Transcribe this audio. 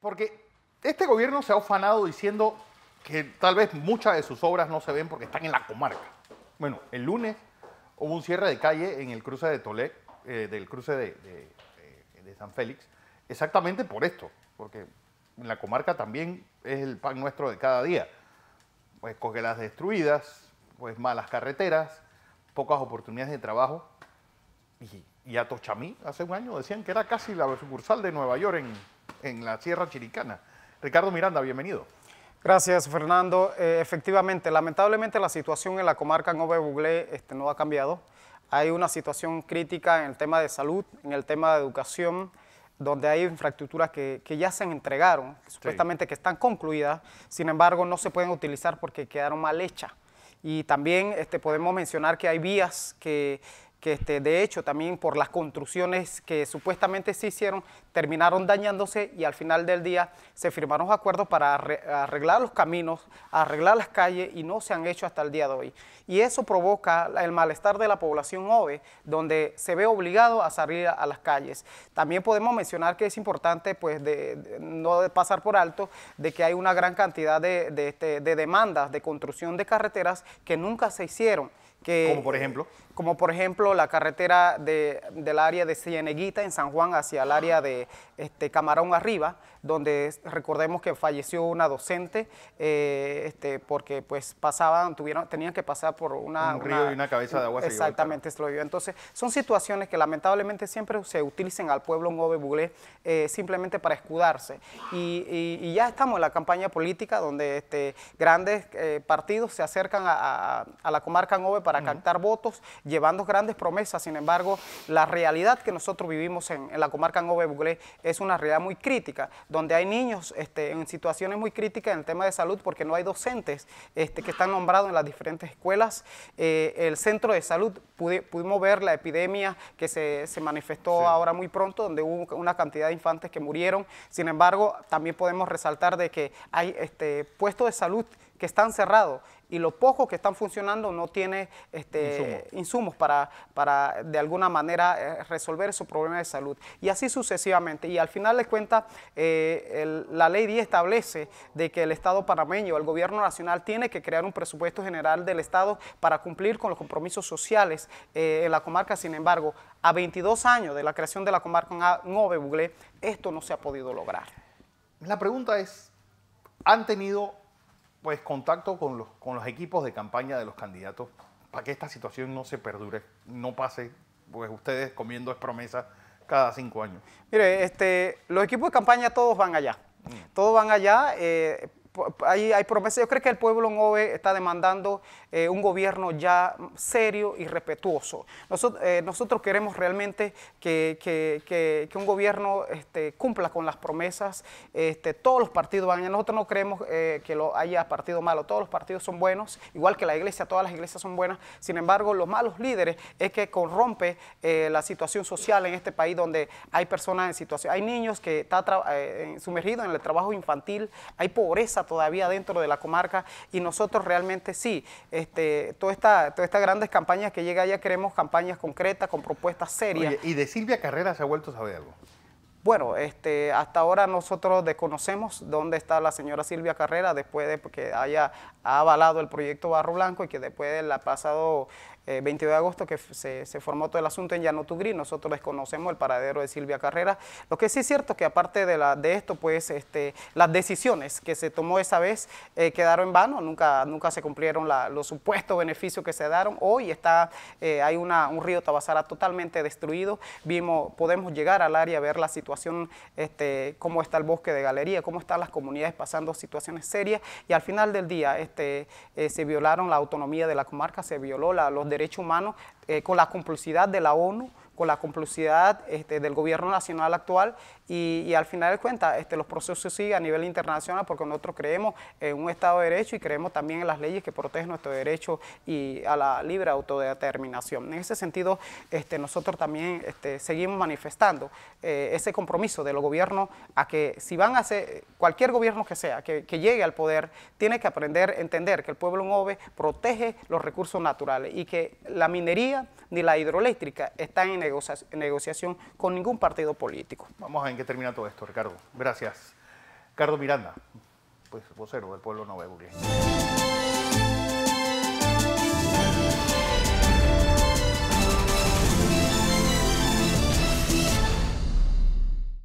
Porque este gobierno se ha ofanado diciendo que tal vez muchas de sus obras no se ven porque están en la comarca. Bueno, el lunes hubo un cierre de calle en el cruce de Tolé, eh, del cruce eh, de, San Félix, exactamente por esto, porque en la comarca también es el pan nuestro de cada día. Pues las destruidas, pues malas carreteras, pocas oportunidades de trabajo. Y, y a Tochamí hace un año decían que era casi la sucursal de Nueva York en, en la Sierra Chiricana. Ricardo Miranda, bienvenido. Gracias, Fernando. Eh, efectivamente, lamentablemente la situación en la comarca Nove Buglé este, no ha cambiado. Hay una situación crítica en el tema de salud, en el tema de educación, donde hay infraestructuras que, ya se entregaron, supuestamente que están concluidas, sin embargo no se pueden utilizar porque quedaron mal hechas. Y también este, podemos mencionar que hay vías que que este, de hecho también por las construcciones que supuestamente se hicieron, terminaron dañándose y al final del día se firmaron acuerdos para arreglar los caminos, arreglar las calles y no se han hecho hasta el día de hoy. Y eso provoca el malestar de la población OVE, donde se ve obligado a salir a, las calles. También podemos mencionar que es importante pues, de, no pasar por alto de que hay una gran cantidad de este, demandas de construcción de carreteras que nunca se hicieron como por ejemplo. Como por ejemplo la carretera del área de Cieneguita en San Juan hacia el área de este, Camarón Arriba, donde recordemos que falleció una docente eh, este, porque pues pasaban, tuvieron, tenían que pasar por una... Un río y una cabeza de agua. Exactamente, se lo vio Entonces son situaciones que lamentablemente siempre se utilizan al pueblo en Bulé eh, simplemente para escudarse. Y, ya estamos en la campaña política donde este, grandes eh, partidos se acercan a, la comarca en para para captar votos, llevando grandes promesas. Sin embargo, la realidad que nosotros vivimos en, la comarca en Buglé es una realidad muy crítica, donde hay niños este, en situaciones muy críticas en el tema de salud porque no hay docentes este, que están nombrados en las diferentes escuelas. Eh, el centro de salud, pudimos ver la epidemia que se, manifestó ahora muy pronto, donde hubo una cantidad de infantes que murieron. Sin embargo, también podemos resaltar de que hay este, puestos de salud que están cerrados y lo poco que están funcionando no tiene este, insumos para, para de alguna manera eh, resolver esos problemas de salud. Y así sucesivamente. Y al final de cuentas, eh, la ley 10 establece de que el Estado panameño, el gobierno nacional, tiene que crear un presupuesto general del Estado para cumplir con los compromisos sociales eh, en la comarca. Sin embargo, a 22 años de la creación de la comarca en Buglé, esto no se ha podido lograr. La pregunta es, ¿han tenido pues contacto con los, con los equipos de campaña de los candidatos para que esta situación no se perdure, no pase, pues ustedes comiendo es promesa cada cinco años. Mire, este, los equipos de campaña todos van allá. Mm. Todos van allá. Eh, hay, promesas. Yo creo que el pueblo en está demandando eh, un gobierno ya serio y respetuoso. Eh, nosotros, queremos realmente que, un gobierno este, cumpla con las promesas. Este, todos los partidos van, nosotros no creemos eh, que haya partido malo, todos los partidos son buenos, igual que la iglesia, todas las iglesias son buenas. Sin embargo, los malos líderes es que corrompe la situación social en este país donde hay personas en situación, hay niños que están sumergidos en el trabajo infantil, hay pobreza todavía dentro de la comarca y nosotros realmente sí, este, todas estas grandes campañas que llega allá queremos campañas concretas, con propuestas serias. y de Silvia Carrera se ha vuelto a saber algo. Bueno, este, hasta ahora nosotros desconocemos dónde está la señora Silvia Carrera después de que haya avalado el proyecto Barro Blanco y que después del pasado 22 eh, de agosto que se, formó todo el asunto en Tugri, nosotros desconocemos el paradero de Silvia Carrera. Lo que sí es cierto que aparte de, la, de esto, pues este, las decisiones que se tomó esa vez eh, quedaron en vano, nunca, nunca se cumplieron los supuestos beneficios que se dieron. Hoy está, eh, hay una, un río Tabasara totalmente destruido, Vimos, podemos llegar al área a ver la situación situación, este, cómo está el bosque de galería, cómo están las comunidades pasando situaciones serias y al final del día este, eh, se violaron la autonomía de la comarca, se violó los derechos humanos eh, con la complicidad de la ONU con la complicidad este, del gobierno nacional actual y, al final de cuentas este, los procesos siguen a nivel internacional porque nosotros creemos en un Estado de Derecho y creemos también en las leyes que protegen nuestro derecho y a la libre autodeterminación. En ese sentido, este, nosotros también seguimos manifestando eh, ese compromiso de los gobiernos a que si van a hacer cualquier gobierno que sea, que, llegue al poder, tiene que aprender, entender que el pueblo en protege los recursos naturales y que la minería ni la hidroeléctrica están en el negociación con ningún partido político. Vamos a ver en qué termina todo esto, Ricardo. Gracias. Ricardo Miranda, pues vocero del pueblo nuevo